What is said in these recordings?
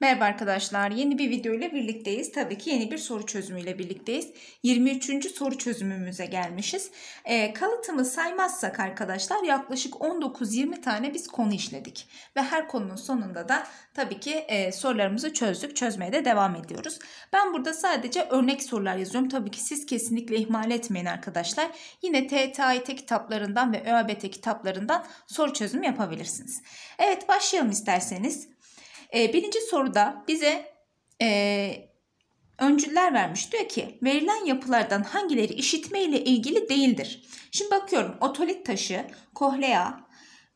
Merhaba arkadaşlar. Yeni bir video ile birlikteyiz. Tabii ki yeni bir soru çözümü ile birlikteyiz. 23. soru çözümümüze gelmişiz. E, kalıtımı saymazsak arkadaşlar yaklaşık 19-20 tane biz konu işledik. Ve her konunun sonunda da tabii ki e, sorularımızı çözdük. Çözmeye de devam ediyoruz. Ben burada sadece örnek sorular yazıyorum. Tabii ki siz kesinlikle ihmal etmeyin arkadaşlar. Yine TTAYT kitaplarından ve ÖABT kitaplarından soru çözümü yapabilirsiniz. Evet başlayalım isterseniz. E, birinci soruda bize e, öncüller vermiş. Diyor ki verilen yapılardan hangileri işitme ile ilgili değildir? Şimdi bakıyorum otolit taşı, kohlea,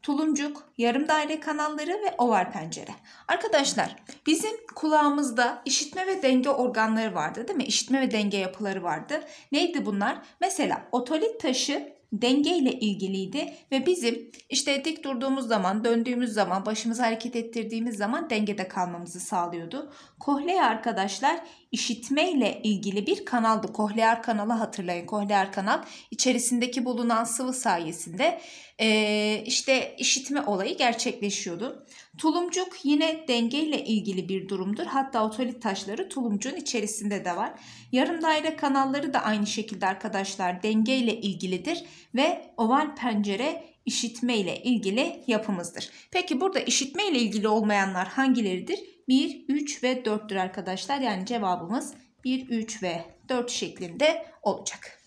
tuluncuk, yarım daire kanalları ve ovar pencere. Arkadaşlar bizim kulağımızda işitme ve denge organları vardı değil mi? İşitme ve denge yapıları vardı. Neydi bunlar? Mesela otolit taşı denge ile ilgiliydi ve bizim işte dik durduğumuz zaman, döndüğümüz zaman, başımızı hareket ettirdiğimiz zaman dengede kalmamızı sağlıyordu. Kohleya arkadaşlar işitme ile ilgili bir kanaldı. Kohlear kanalı hatırlayın. Kohlear kanal içerisindeki bulunan sıvı sayesinde e, işte işitme olayı gerçekleşiyordu. Tulumcuk yine dengeyle ilgili bir durumdur. Hatta otolit taşları tulumcuğun içerisinde de var. Yarım daire kanalları da aynı şekilde arkadaşlar dengeyle ilgilidir ve oval pencere işitme ile ilgili yapımızdır. Peki burada işitme ile ilgili olmayanlar hangileridir? 1, 3 ve 4'tür arkadaşlar. Yani cevabımız 1, 3 ve 4 şeklinde olacak.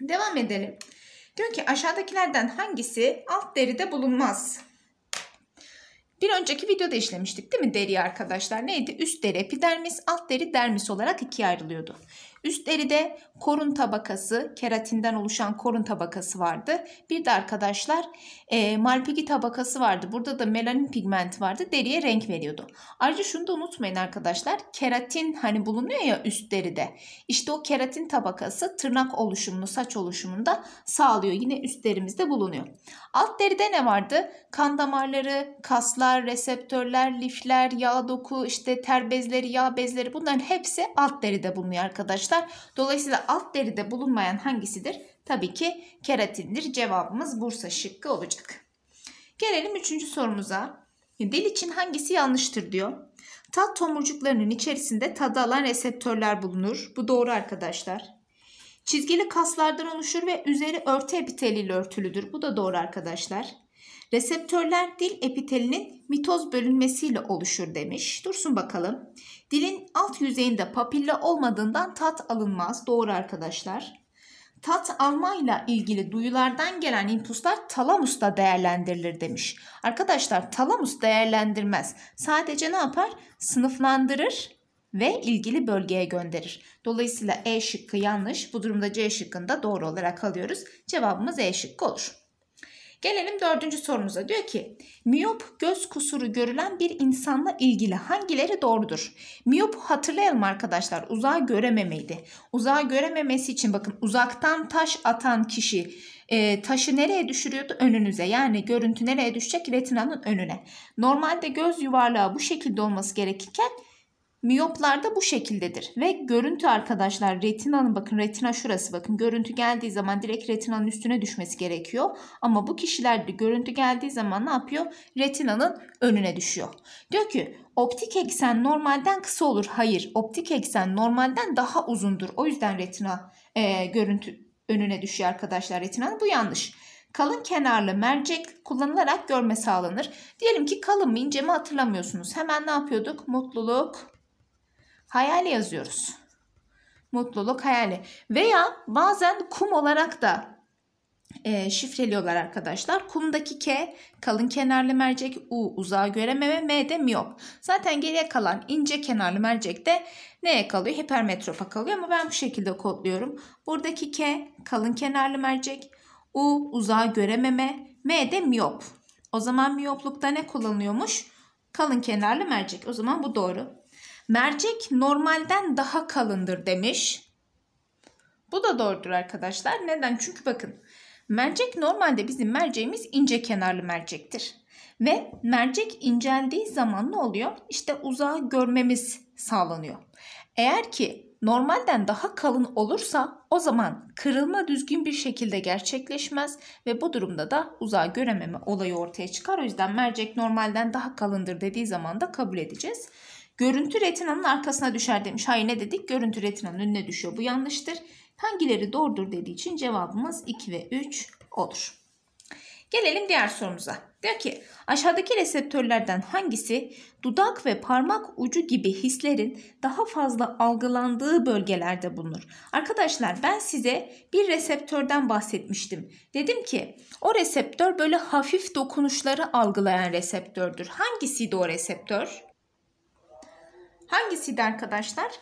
Devam edelim. Diyor ki aşağıdakilerden hangisi alt deride bulunmaz? Bir önceki videoda işlemiştik değil mi deri arkadaşlar? Neydi? Üst deri epidermis, alt deri dermis olarak ikiye ayrılıyordu. Üst deride korun tabakası, keratinden oluşan korun tabakası vardı. Bir de arkadaşlar e, malpigi tabakası vardı. Burada da melanin pigmenti vardı. Deriye renk veriyordu. Ayrıca şunu da unutmayın arkadaşlar. Keratin hani bulunuyor ya üst deride. İşte o keratin tabakası tırnak oluşumunu, saç oluşumunu da sağlıyor. Yine üst derimizde bulunuyor. Alt deride ne vardı? Kan damarları, kaslar, reseptörler, lifler, yağ doku, işte ter bezleri, yağ bezleri bunların hepsi alt deride bulunuyor arkadaşlar arkadaşlar. Dolayısıyla alt deride bulunmayan hangisidir? Tabii ki keratindir. Cevabımız Bursa şıkkı olacak. Gelelim üçüncü sorumuza. Dil için hangisi yanlıştır diyor. Tat tomurcuklarının içerisinde tadı alan reseptörler bulunur. Bu doğru arkadaşlar. Çizgili kaslardan oluşur ve üzeri örtü epiteliyle örtülüdür. Bu da doğru arkadaşlar. Reseptörler dil epitelinin mitoz bölünmesiyle oluşur demiş. Dursun bakalım. Dilin alt yüzeyinde papilla olmadığından tat alınmaz. Doğru arkadaşlar. Tat almayla ilgili duyulardan gelen impulslar talamusta değerlendirilir demiş. Arkadaşlar talamus değerlendirmez. Sadece ne yapar? Sınıflandırır ve ilgili bölgeye gönderir. Dolayısıyla E şıkkı yanlış. Bu durumda C şıkkını da doğru olarak alıyoruz. Cevabımız E şıkkı olur. Gelelim dördüncü sorumuza. Diyor ki miyop göz kusuru görülen bir insanla ilgili hangileri doğrudur? Miyop hatırlayalım arkadaşlar uzağı görememeydi. Uzağı görememesi için bakın uzaktan taş atan kişi e, taşı nereye düşürüyordu? Önünüze. Yani görüntü nereye düşecek? Retinanın önüne. Normalde göz yuvarlağı bu şekilde olması gerekirken Miyoplarda bu şekildedir ve görüntü arkadaşlar retinanın bakın retina şurası bakın görüntü geldiği zaman direkt retinanın üstüne düşmesi gerekiyor. Ama bu kişilerde görüntü geldiği zaman ne yapıyor? Retinanın önüne düşüyor. Diyor ki optik eksen normalden kısa olur. Hayır optik eksen normalden daha uzundur. O yüzden retina e, görüntü önüne düşüyor arkadaşlar retinanın bu yanlış. Kalın kenarlı mercek kullanılarak görme sağlanır. Diyelim ki kalın mı ince mi hatırlamıyorsunuz. Hemen ne yapıyorduk? Mutluluk Hayal yazıyoruz. Mutluluk hayali. Veya bazen kum olarak da e, şifreliyorlar arkadaşlar. Kumdaki K kalın kenarlı mercek, U uzağa görememe, M de miyop. Zaten geriye kalan ince kenarlı mercek de neye kalıyor? Hipermetropa kalıyor ama ben bu şekilde kodluyorum. Buradaki K kalın kenarlı mercek, U uzağa görememe, M de miyop. O zaman miyoplukta ne kullanılıyormuş? Kalın kenarlı mercek. O zaman bu doğru. Mercek normalden daha kalındır demiş. Bu da doğrudur arkadaşlar. Neden? Çünkü bakın mercek normalde bizim merceğimiz ince kenarlı mercektir. Ve mercek inceldiği zaman ne oluyor? İşte uzağı görmemiz sağlanıyor. Eğer ki normalden daha kalın olursa o zaman kırılma düzgün bir şekilde gerçekleşmez ve bu durumda da uzağı görememe olayı ortaya çıkar. O yüzden mercek normalden daha kalındır dediği zaman da kabul edeceğiz. Görüntü retinanın arkasına düşer demiş. Hayır ne dedik? Görüntü retinanın önüne düşüyor. Bu yanlıştır. Hangileri doğrudur dediği için cevabımız 2 ve 3 olur. Gelelim diğer sorumuza. Diyor ki aşağıdaki reseptörlerden hangisi dudak ve parmak ucu gibi hislerin daha fazla algılandığı bölgelerde bulunur? Arkadaşlar ben size bir reseptörden bahsetmiştim. Dedim ki o reseptör böyle hafif dokunuşları algılayan reseptördür. Hangisiydi o reseptör? Hangisiydi arkadaşlar?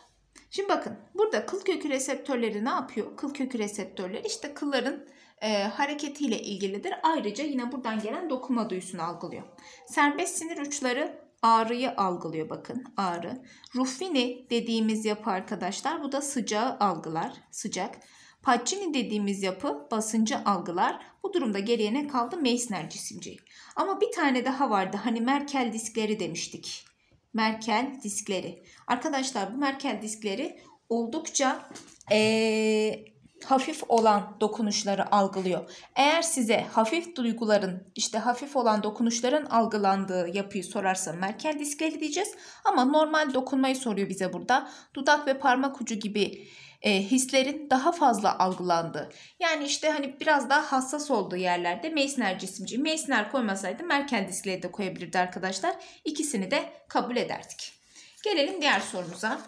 Şimdi bakın burada kıl kökü reseptörleri ne yapıyor? Kıl kökü reseptörleri işte kılların e, hareketiyle ilgilidir. Ayrıca yine buradan gelen dokuma duyusunu algılıyor. Serbest sinir uçları ağrıyı algılıyor bakın ağrı. Ruffini dediğimiz yapı arkadaşlar bu da sıcağı algılar sıcak. Pacini dediğimiz yapı basıncı algılar. Bu durumda geriye ne kaldı? Meissner cisimciği. Ama bir tane daha vardı. Hani Merkel diskleri demiştik merkel diskleri. Arkadaşlar bu merkel diskleri oldukça ee, hafif olan dokunuşları algılıyor. Eğer size hafif duyguların işte hafif olan dokunuşların algılandığı yapıyı sorarsa merkel diskleri diyeceğiz. Ama normal dokunmayı soruyor bize burada. Dudak ve parmak ucu gibi e, hislerin daha fazla algılandığı. Yani işte hani biraz daha hassas olduğu yerlerde Meissner cisimci. Meissner koymasaydı Merkel diskleri de koyabilirdi arkadaşlar. İkisini de kabul ederdik. Gelelim diğer sorumuza.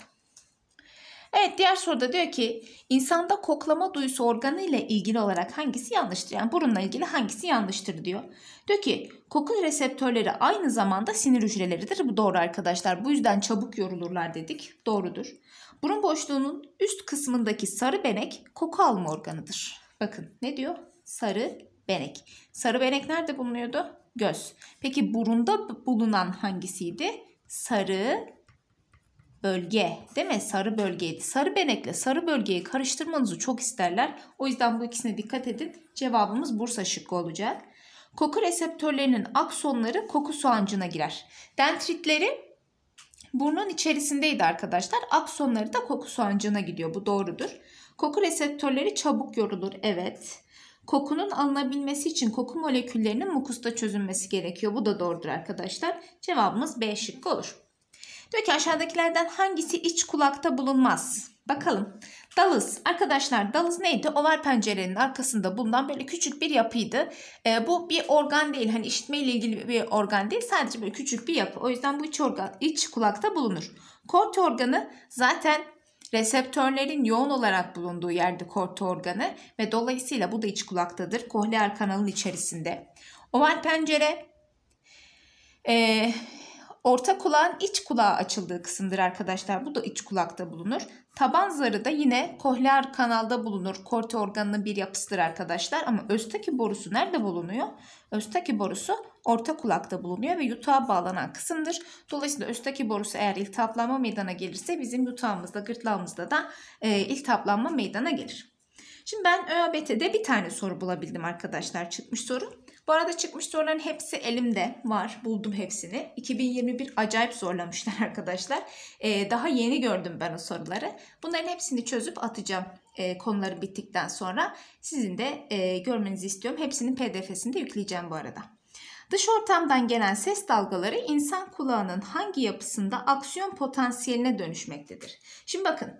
Evet diğer soruda diyor ki insanda koklama duyusu organı ile ilgili olarak hangisi yanlıştır? Yani burunla ilgili hangisi yanlıştır diyor. Diyor ki koku reseptörleri aynı zamanda sinir hücreleridir. Bu doğru arkadaşlar. Bu yüzden çabuk yorulurlar dedik. Doğrudur. Burun boşluğunun üst kısmındaki sarı benek koku alma organıdır. Bakın ne diyor? Sarı benek. Sarı benek nerede bulunuyordu? Göz. Peki burunda bulunan hangisiydi? Sarı bölge değil mi? Sarı bölgeydi. Sarı benekle sarı bölgeyi karıştırmanızı çok isterler. O yüzden bu ikisine dikkat edin. Cevabımız Bursa şıkkı olacak. Koku reseptörlerinin aksonları koku soğancına girer. Dendritleri Burnun içerisindeydi arkadaşlar. Aksonları da koku sancına gidiyor. Bu doğrudur. Koku reseptörleri çabuk yorulur. Evet. Kokunun alınabilmesi için koku moleküllerinin mukusta çözünmesi gerekiyor. Bu da doğrudur arkadaşlar. Cevabımız B şıkkı olur. Diyor ki aşağıdakilerden hangisi iç kulakta bulunmaz? Bakalım. Dalız. Arkadaşlar dalız neydi? Oval pencerenin arkasında bulunan böyle küçük bir yapıydı. E, bu bir organ değil. Hani işitme ile ilgili bir organ değil. Sadece böyle küçük bir yapı. O yüzden bu iç, organ, iç kulakta bulunur. Kort organı zaten reseptörlerin yoğun olarak bulunduğu yerde kort organı ve dolayısıyla bu da iç kulaktadır. kohlear kanalın içerisinde. Oval pencere e, orta kulağın iç kulağı açıldığı kısımdır arkadaşlar. Bu da iç kulakta bulunur. Taban zarı da yine kohlear kanalda bulunur. Korti organının bir yapısıdır arkadaşlar. Ama östaki borusu nerede bulunuyor? Östaki borusu orta kulakta bulunuyor ve yutağa bağlanan kısımdır. Dolayısıyla östaki borusu eğer iltihaplanma meydana gelirse bizim yutağımızda, gırtlağımızda da e, iltihaplanma meydana gelir. Şimdi ben ÖABT'de bir tane soru bulabildim arkadaşlar. Çıkmış soru. Bu arada çıkmış soruların hepsi elimde var. Buldum hepsini. 2021 acayip zorlamışlar arkadaşlar. Ee, daha yeni gördüm ben o soruları. Bunların hepsini çözüp atacağım e, konuları bittikten sonra. Sizin de e, görmenizi istiyorum. Hepsinin pdf'sini de yükleyeceğim bu arada. Dış ortamdan gelen ses dalgaları insan kulağının hangi yapısında aksiyon potansiyeline dönüşmektedir? Şimdi bakın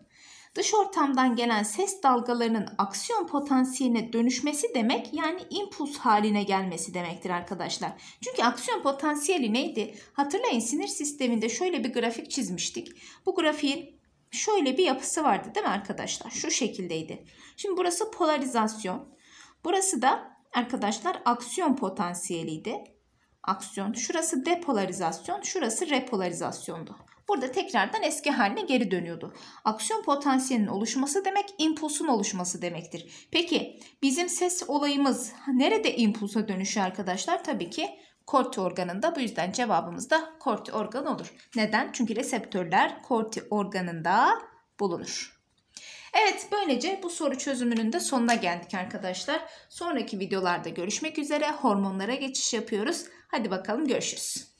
Dış ortamdan gelen ses dalgalarının aksiyon potansiyeline dönüşmesi demek yani impuls haline gelmesi demektir arkadaşlar. Çünkü aksiyon potansiyeli neydi? Hatırlayın sinir sisteminde şöyle bir grafik çizmiştik. Bu grafiğin şöyle bir yapısı vardı değil mi arkadaşlar? Şu şekildeydi. Şimdi burası polarizasyon. Burası da arkadaşlar aksiyon potansiyeliydi. Aksiyon. Şurası depolarizasyon, şurası repolarizasyondu. Burada tekrardan eski haline geri dönüyordu. Aksiyon potansiyelinin oluşması demek impulsun oluşması demektir. Peki bizim ses olayımız nerede impulsa dönüşüyor arkadaşlar? Tabii ki korti organında. Bu yüzden cevabımız da korti organı olur. Neden? Çünkü reseptörler korti organında bulunur. Evet böylece bu soru çözümünün de sonuna geldik arkadaşlar. Sonraki videolarda görüşmek üzere hormonlara geçiş yapıyoruz. Hadi bakalım görüşürüz.